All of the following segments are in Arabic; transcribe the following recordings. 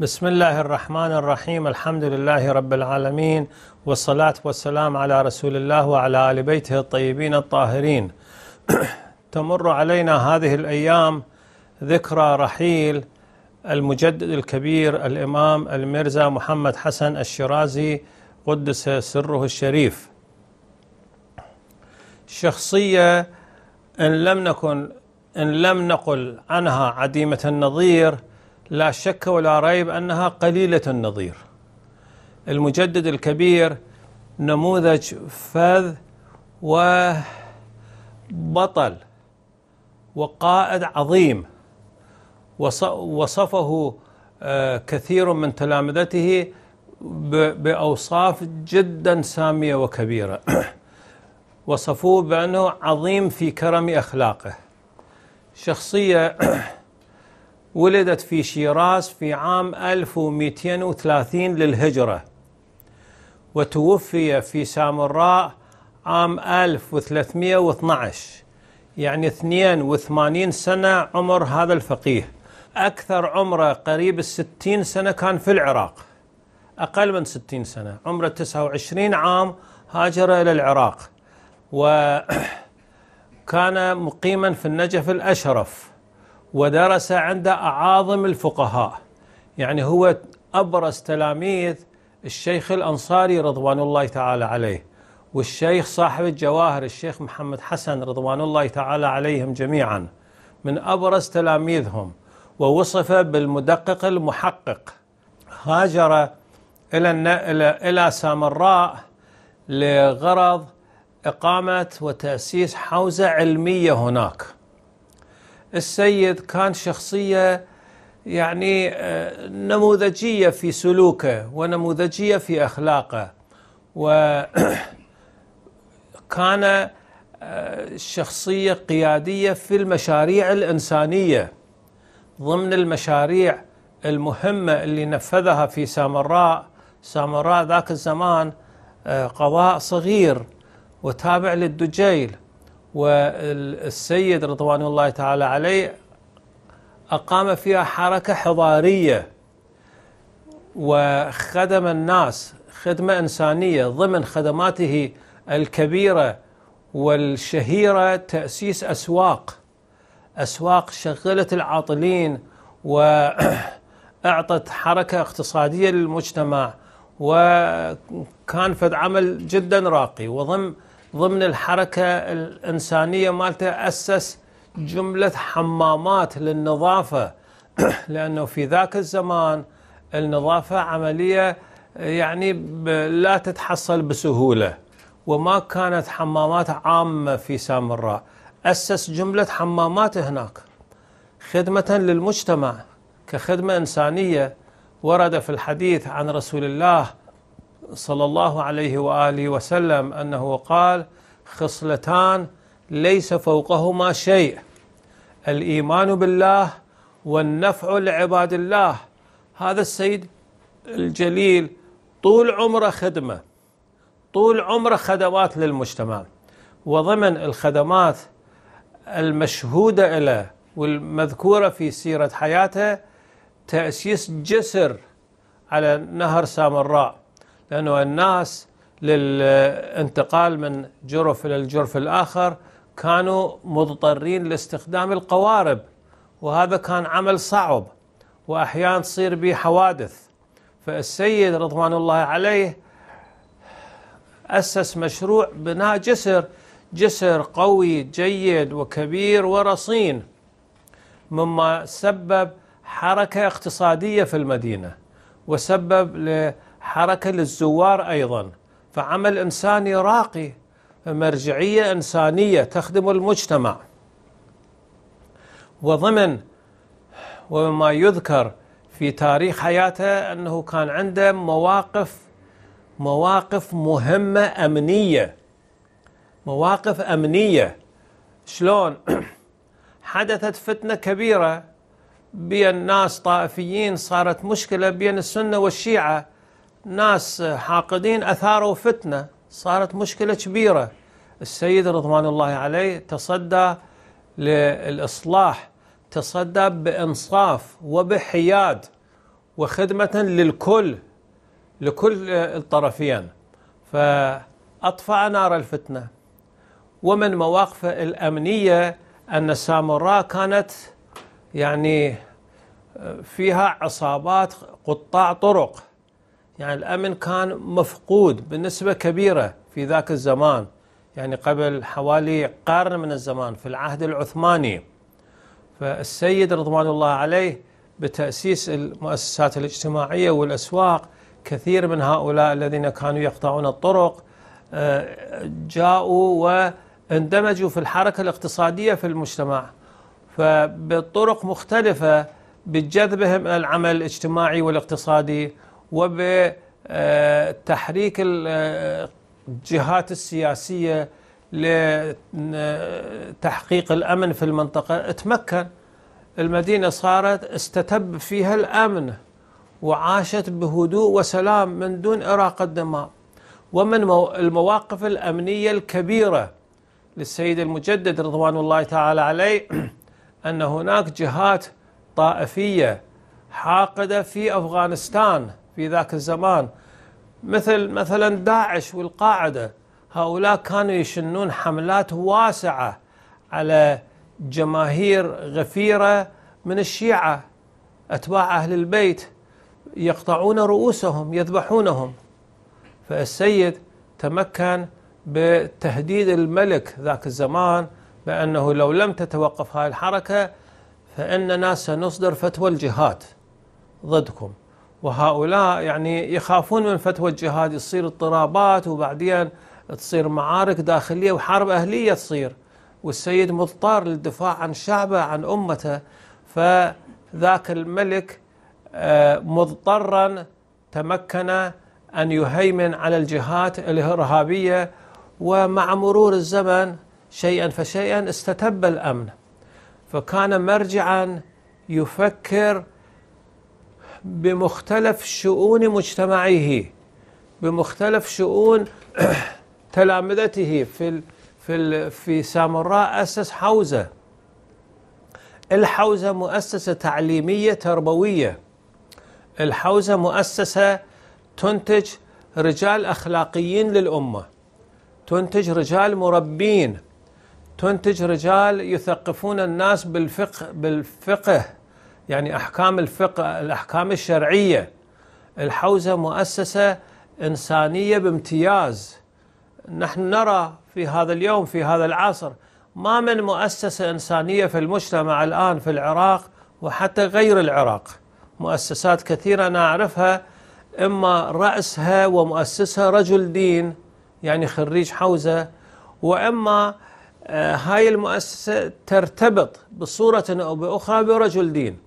بسم الله الرحمن الرحيم الحمد لله رب العالمين والصلاة والسلام على رسول الله وعلى آل بيته الطيبين الطاهرين تمر علينا هذه الأيام ذكرى رحيل المجدد الكبير الإمام المرزا محمد حسن الشيرازي قدس سره الشريف شخصية إن لم نكن إن لم نقل عنها عديمة النظير لا شك ولا ريب أنها قليلة النظير المجدد الكبير نموذج فذ وبطل وقائد عظيم وصفه آه، كثير من تلامذته بأوصاف جدا سامية وكبيرة وصفوه بأنه عظيم في كرم أخلاقه شخصية ولدت في شيراز في عام 1230 للهجرة وتوفي في سامراء عام 1312 يعني 82 سنة عمر هذا الفقيه أكثر عمره قريب الستين سنة كان في العراق أقل من ستين سنة عمره 29 عام هاجر إلى العراق وكان مقيما في النجف الأشرف ودرس عند أعاظم الفقهاء يعني هو أبرز تلاميذ الشيخ الأنصاري رضوان الله تعالى عليه والشيخ صاحب الجواهر الشيخ محمد حسن رضوان الله تعالى عليهم جميعا من أبرز تلاميذهم ووصف بالمدقق المحقق هاجر إلى إلى سامراء لغرض إقامة وتأسيس حوزة علمية هناك السيد كان شخصية يعني آه، نموذجية في سلوكه ونموذجية في أخلاقه وكان آه، شخصية قيادية في المشاريع الإنسانية ضمن المشاريع المهمة اللي نفذها في سامراء سامراء ذاك الزمان آه، قضاء صغير وتابع للدجيل والسيد رضوان الله تعالى عليه أقام فيها حركة حضارية وخدم الناس خدمة إنسانية ضمن خدماته الكبيرة والشهيرة تأسيس أسواق أسواق شغلت العاطلين وأعطت حركة اقتصادية للمجتمع وكان فد عمل جدا راقي وضم ضمن الحركة الإنسانية مالته أسس جملة حمامات للنظافة لأنه في ذاك الزمان النظافة عملية يعني لا تتحصل بسهولة وما كانت حمامات عامة في سامراء أسس جملة حمامات هناك خدمة للمجتمع كخدمة إنسانية ورد في الحديث عن رسول الله صلى الله عليه واله وسلم انه قال خصلتان ليس فوقهما شيء الايمان بالله والنفع لعباد الله هذا السيد الجليل طول عمره خدمه طول عمره خدمات للمجتمع وضمن الخدمات المشهوده له والمذكوره في سيره حياته تاسيس جسر على نهر سامراء لأنه الناس للانتقال من جرف إلى الجرف الآخر كانوا مضطرين لاستخدام القوارب وهذا كان عمل صعب وأحيانا تصير به حوادث فالسيد رضوان الله عليه أسس مشروع بناء جسر جسر قوي جيد وكبير ورصين مما سبب حركة اقتصادية في المدينة وسبب حركة للزوار أيضا فعمل إنساني راقي مرجعية إنسانية تخدم المجتمع وضمن وما يذكر في تاريخ حياته أنه كان عنده مواقف مواقف مهمة أمنية مواقف أمنية شلون حدثت فتنة كبيرة بين ناس طائفيين صارت مشكلة بين السنة والشيعة ناس حاقدين أثاروا فتنة صارت مشكلة كبيرة السيد رضوان الله عليه تصدى للإصلاح تصدى بإنصاف وبحياد وخدمة للكل لكل الطرفين فأطفأ نار الفتنة ومن مواقفه الأمنية أن الساموراء كانت يعني فيها عصابات قطاع طرق يعني الأمن كان مفقود بنسبة كبيرة في ذاك الزمان يعني قبل حوالي قرن من الزمان في العهد العثماني فالسيد رضوان الله عليه بتأسيس المؤسسات الاجتماعية والأسواق كثير من هؤلاء الذين كانوا يقطعون الطرق آه، جاءوا واندمجوا في الحركة الاقتصادية في المجتمع فبطرق مختلفة بجذبهم العمل الاجتماعي والاقتصادي وبتحريك الجهات السياسية لتحقيق الأمن في المنطقة تمكن المدينة صارت استتب فيها الأمن وعاشت بهدوء وسلام من دون إراقة دماء ومن المواقف الأمنية الكبيرة للسيد المجدد رضوان الله تعالى عليه أن هناك جهات طائفية حاقدة في أفغانستان في ذاك الزمان مثل مثلا داعش والقاعده هؤلاء كانوا يشنون حملات واسعه على جماهير غفيره من الشيعه اتباع اهل البيت يقطعون رؤوسهم يذبحونهم فالسيد تمكن بتهديد الملك ذاك الزمان بأنه لو لم تتوقف هذه الحركة فإننا سنصدر فتوى الجهاد ضدكم وهؤلاء يعني يخافون من فتوى الجهاد يصير اضطرابات وبعدين تصير معارك داخلية وحرب أهلية تصير والسيد مضطر للدفاع عن شعبه عن أمته فذاك الملك آه، مضطرا تمكن أن يهيمن على الجهات الإرهابية ومع مرور الزمن شيئا فشيئا استتب الأمن فكان مرجعا يفكر بمختلف شؤون مجتمعه بمختلف شؤون تلامذته في في في سامراء أسس حوزة الحوزة مؤسسة تعليمية تربوية الحوزة مؤسسة تنتج رجال أخلاقيين للأمة تنتج رجال مربين تنتج رجال يثقفون الناس بالفقه بالفقه يعني أحكام الفقه الأحكام الشرعية الحوزة مؤسسة إنسانية بامتياز نحن نرى في هذا اليوم في هذا العصر ما من مؤسسة إنسانية في المجتمع الآن في العراق وحتى غير العراق مؤسسات كثيرة نعرفها إما رأسها ومؤسسها رجل دين يعني خريج حوزة وإما آه، هاي المؤسسة ترتبط بصورة أو بأخرى برجل دين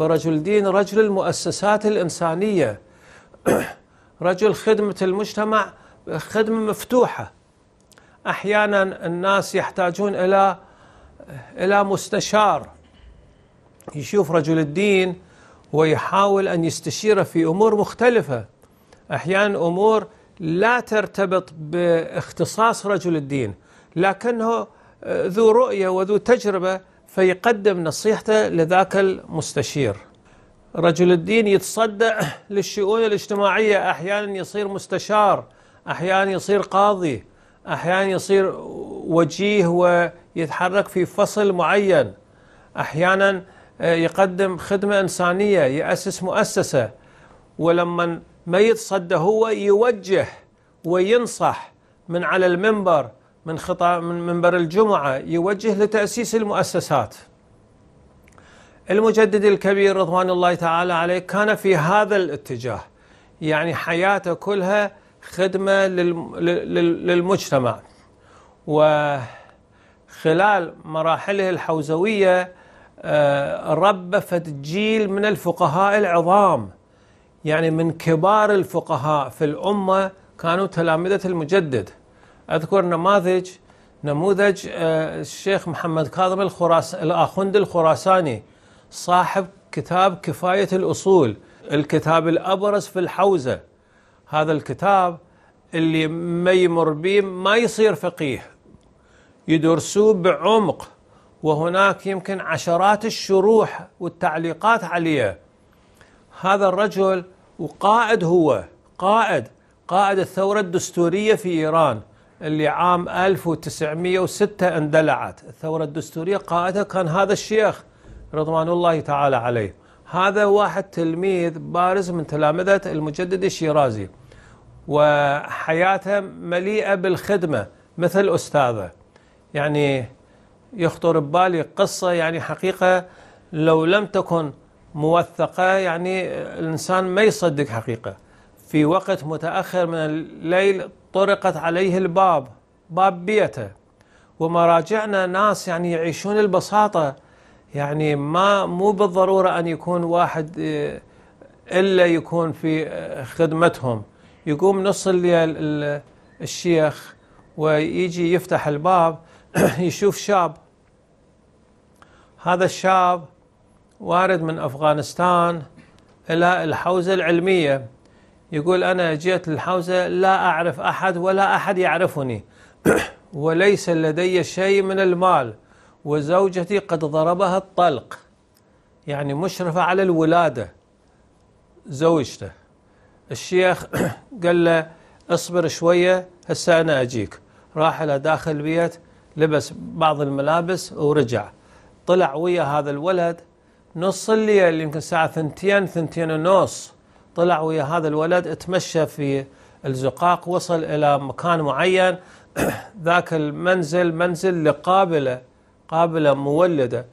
فرجل الدين رجل المؤسسات الإنسانية رجل خدمة المجتمع خدمة مفتوحة أحيانا الناس يحتاجون إلى إلى مستشار يشوف رجل الدين ويحاول أن يستشيره في أمور مختلفة أحيانا أمور لا ترتبط باختصاص رجل الدين لكنه ذو رؤية وذو تجربة فيقدم نصيحته لذاك المستشير رجل الدين يتصدع للشؤون الاجتماعية أحيانا يصير مستشار أحيانا يصير قاضي أحيانا يصير وجيه ويتحرك في فصل معين أحيانا آه، يقدم خدمة إنسانية يأسس مؤسسة ولما ما يتصدى هو يوجه وينصح من على المنبر من خطا من منبر الجمعه يوجه لتاسيس المؤسسات. المجدد الكبير رضوان الله تعالى عليه كان في هذا الاتجاه يعني حياته كلها خدمه للمجتمع وخلال مراحله الحوزويه آه، ربفت جيل من الفقهاء العظام يعني من كبار الفقهاء في الامه كانوا تلامذه المجدد اذكر نماذج نموذج آه، الشيخ محمد كاظم الخراس الاخند الخراساني صاحب كتاب كفايه الاصول الكتاب الابرز في الحوزه هذا الكتاب اللي ما يمر به ما يصير فقيه يدرسوه بعمق وهناك يمكن عشرات الشروح والتعليقات عليه هذا الرجل وقائد هو قائد قائد الثورة الدستورية في إيران اللي عام 1906 اندلعت الثورة الدستورية قائدها كان هذا الشيخ رضوان الله تعالى عليه هذا واحد تلميذ بارز من تلامذة المجدد الشيرازي وحياته مليئة بالخدمة مثل أستاذه يعني يخطر ببالي قصة يعني حقيقة لو لم تكن موثقة يعني الإنسان ما يصدق حقيقة في وقت متأخر من الليل طرقت عليه الباب باب بيته ومراجعنا ناس يعني يعيشون البساطة يعني ما مو بالضرورة أن يكون واحد آه، إلا يكون في آه، خدمتهم يقوم نص الليل الشيخ ويجي يفتح الباب يشوف شاب هذا الشاب وارد من أفغانستان إلى الحوزة العلمية يقول أنا جئت للحوزة لا أعرف أحد ولا أحد يعرفني وليس لدي شيء من المال وزوجتي قد ضربها الطلق يعني مشرفة على الولادة زوجته الشيخ قال له اصبر شوية هسه أنا أجيك راح إلى داخل البيت لبس بعض الملابس ورجع طلع ويا هذا الولد نص الليل يمكن الساعة ثنتين ثنتين ونص طلع ويا هذا الولد اتمشى في الزقاق وصل إلى مكان معين ذاك المنزل منزل لقابلة قابلة مولدة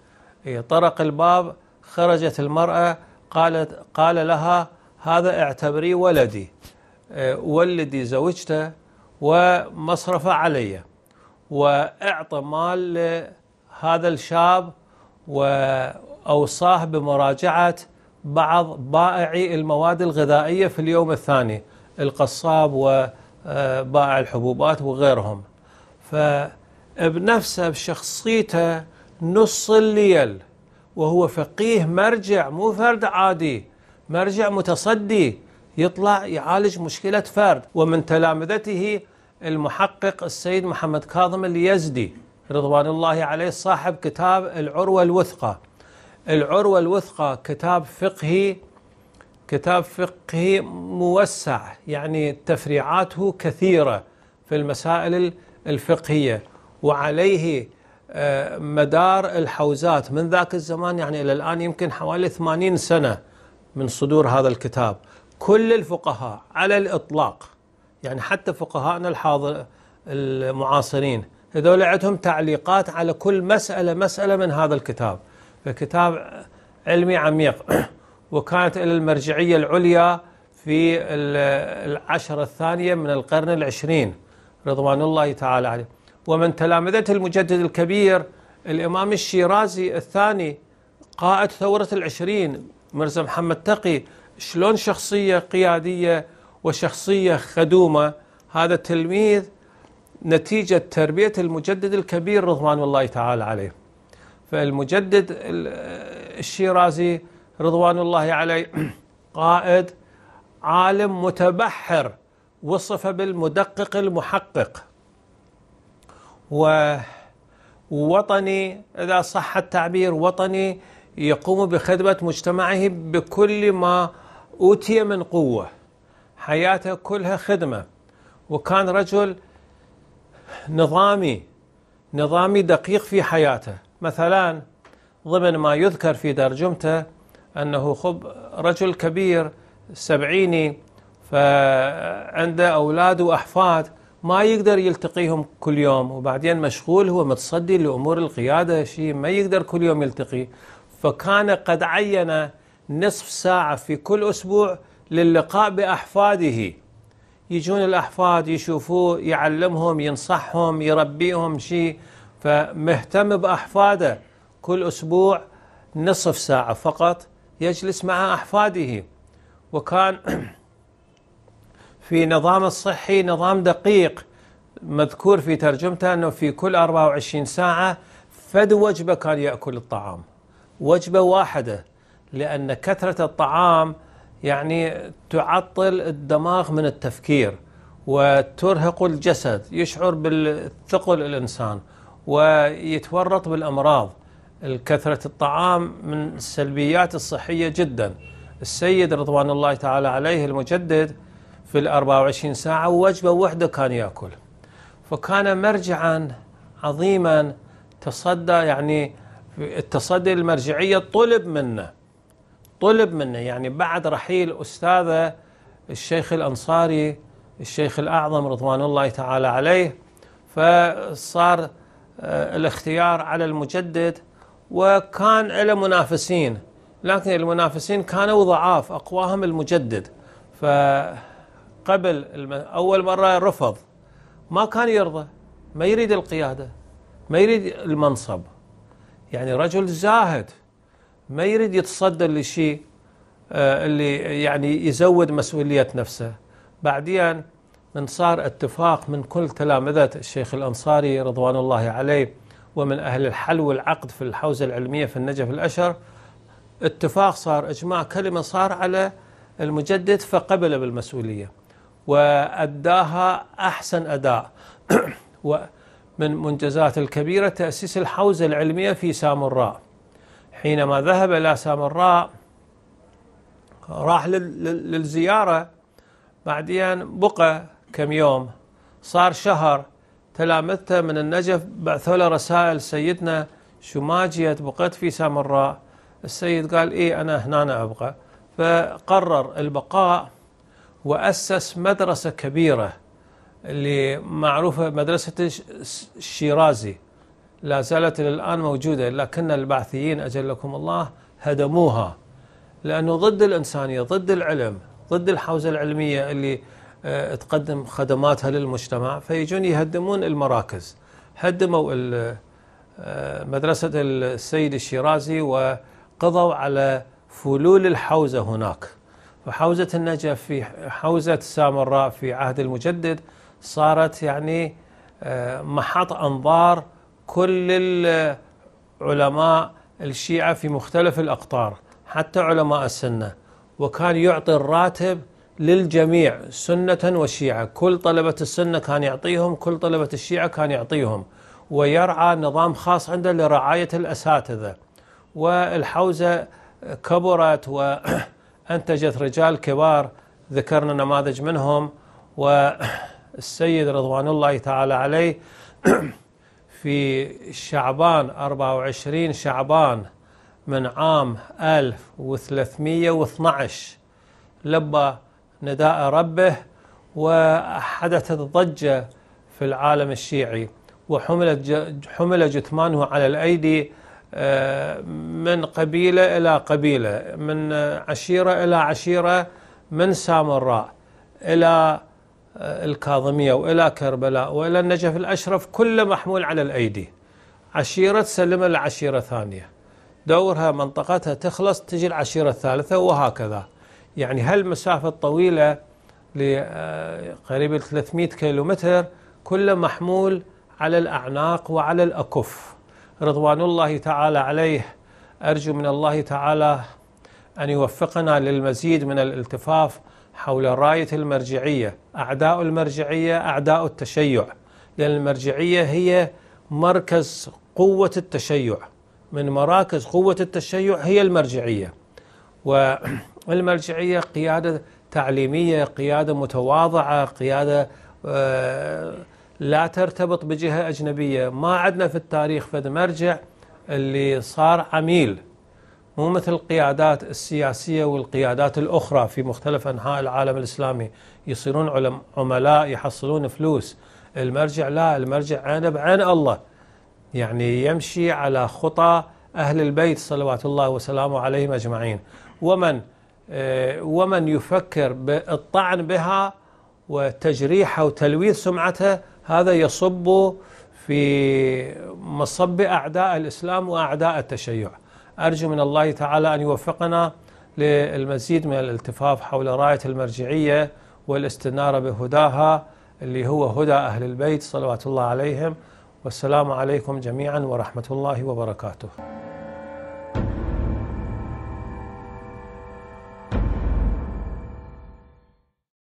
إيه، طرق الباب خرجت المرأة قالت قال لها هذا اعتبري ولدي إيه، ولدي زوجته ومصرفه علي واعطى مال لهذا الشاب وأوصاه بمراجعة بعض بائعي المواد الغذائية في اليوم الثاني القصاب وبائع آه، الحبوبات وغيرهم فبنفسه بشخصيته نص الليل وهو فقيه مرجع مو فرد عادي مرجع متصدي يطلع يعالج مشكلة فرد ومن تلامذته المحقق السيد محمد كاظم اليزدي رضوان الله عليه صاحب كتاب العروة الوثقة العروة الوثقى كتاب فقهي كتاب فقهي موسع يعني تفريعاته كثيرة في المسائل الفقهية وعليه آه، مدار الحوزات من ذاك الزمان يعني إلى الآن يمكن حوالي 80 سنة من صدور هذا الكتاب كل الفقهاء على الإطلاق يعني حتى فقهاءنا الحاضر المعاصرين هذول عندهم تعليقات على كل مسألة مسألة من هذا الكتاب فكتاب علمي عميق وكانت له المرجعية العليا في العشرة الثانية من القرن العشرين رضوان الله تعالى عليه ومن تلامذته المجدد الكبير الإمام الشيرازي الثاني قائد ثورة العشرين مرزا محمد تقي شلون شخصية قيادية وشخصية خدومة هذا التلميذ نتيجة تربية المجدد الكبير رضوان الله تعالى عليه فالمجدد الشيرازي رضوان الله عليه قائد عالم متبحر وصف بالمدقق المحقق ووطني إذا صح التعبير وطني يقوم بخدمة مجتمعه بكل ما أوتي من قوة حياته كلها خدمة وكان رجل نظامي نظامي دقيق في حياته مثلا ضمن ما يذكر في ترجمته أنه خب رجل كبير سبعيني فعنده أولاد وأحفاد ما يقدر يلتقيهم كل يوم وبعدين مشغول هو متصدي لأمور القيادة شيء ما يقدر كل يوم يلتقي فكان قد عين نصف ساعة في كل أسبوع للقاء بأحفاده يجون الأحفاد يشوفوه يعلمهم ينصحهم يربيهم شيء فمهتم بأحفاده كل أسبوع نصف ساعة فقط يجلس مع أحفاده وكان في نظام الصحي نظام دقيق مذكور في ترجمته أنه في كل 24 ساعة فد وجبة كان يأكل الطعام وجبة واحدة لأن كثرة الطعام يعني تعطل الدماغ من التفكير وترهق الجسد يشعر بالثقل الإنسان ويتورط بالأمراض كثرة الطعام من السلبيات الصحية جدا السيد رضوان الله تعالى عليه المجدد في ال 24 ساعة وجبة وحدة كان يأكل فكان مرجعا عظيما تصدى يعني التصدي للمرجعية طلب منه طلب منه يعني بعد رحيل أستاذه الشيخ الأنصاري الشيخ الأعظم رضوان الله تعالى عليه فصار آه، الاختيار على المجدد وكان له منافسين لكن المنافسين كانوا ضعاف أقواهم المجدد فقبل أول مرة رفض ما كان يرضى ما يريد القيادة ما يريد المنصب يعني رجل زاهد ما يريد يتصدى لشيء آه، اللي يعني يزود مسؤولية نفسه بعدين من صار اتفاق من كل تلامذة الشيخ الأنصاري رضوان الله عليه ومن أهل الحل والعقد في الحوزة العلمية في النجف الأشر اتفاق صار إجماع كلمة صار على المجدد فقبل بالمسؤولية وأداها أحسن أداء ومن منجزات الكبيرة تأسيس الحوزة العلمية في سامراء حينما ذهب إلى سامراء راح للزيارة بعدين بقى كم يوم صار شهر تلامذته من النجف بعثوا له رسائل سيدنا شو ما جيت بقيت في سامراء السيد قال ايه انا هنا أنا ابقى فقرر البقاء واسس مدرسه كبيره اللي معروفه مدرسه الشيرازي لا زالت الى الان موجوده لكن البعثيين اجلكم الله هدموها لانه ضد الانسانيه ضد العلم ضد الحوزه العلميه اللي آه، تقدم خدماتها للمجتمع فيجون يهدمون المراكز هدموا آه، مدرسة السيد الشيرازي وقضوا على فلول الحوزة هناك فحوزة النجف في حوزة سامراء في عهد المجدد صارت يعني آه، محط أنظار كل العلماء الشيعة في مختلف الأقطار حتى علماء السنة وكان يعطي الراتب للجميع سنة وشيعة كل طلبة السنة كان يعطيهم كل طلبة الشيعة كان يعطيهم ويرعى نظام خاص عنده لرعاية الأساتذة والحوزة كبرت وأنتجت رجال كبار ذكرنا نماذج منهم والسيد رضوان الله تعالى عليه في شعبان 24 شعبان من عام 1312 لبى نداء ربه وحدثت ضجة في العالم الشيعي وحملت حمل جثمانه على الأيدي آه، من قبيلة إلى قبيلة من عشيرة إلى عشيرة من سامراء إلى آه، الكاظمية وإلى كربلاء وإلى النجف الأشرف كله محمول على الأيدي عشيرة تسلمها لعشيرة ثانية دورها منطقتها تخلص تجي العشيرة الثالثة وهكذا يعني هالمسافة الطويلة لقريب آه، 300 كيلومتر كله محمول على الأعناق وعلى الأكف رضوان الله تعالى عليه أرجو من الله تعالى أن يوفقنا للمزيد من الالتفاف حول راية المرجعية أعداء المرجعية أعداء التشيع لأن المرجعية هي مركز قوة التشيع من مراكز قوة التشيع هي المرجعية و المرجعية قيادة تعليمية قيادة متواضعة قيادة آه، لا ترتبط بجهة أجنبية ما عندنا في التاريخ فد مرجع اللي صار عميل مو مثل القيادات السياسية والقيادات الأخرى في مختلف أنحاء العالم الإسلامي يصيرون عملاء يحصلون فلوس المرجع لا المرجع عينه بعين الله يعني يمشي على خطى أهل البيت صلوات الله وسلامه عليهم أجمعين ومن آه، ومن يفكر بالطعن بها وتجريحها وتلويث سمعتها هذا يصب في مصب أعداء الإسلام وأعداء التشيع أرجو من الله تعالى أن يوفقنا للمزيد من الالتفاف حول راية المرجعية والاستنارة بهداها اللي هو هدى أهل البيت صلوات الله عليهم والسلام عليكم جميعا ورحمة الله وبركاته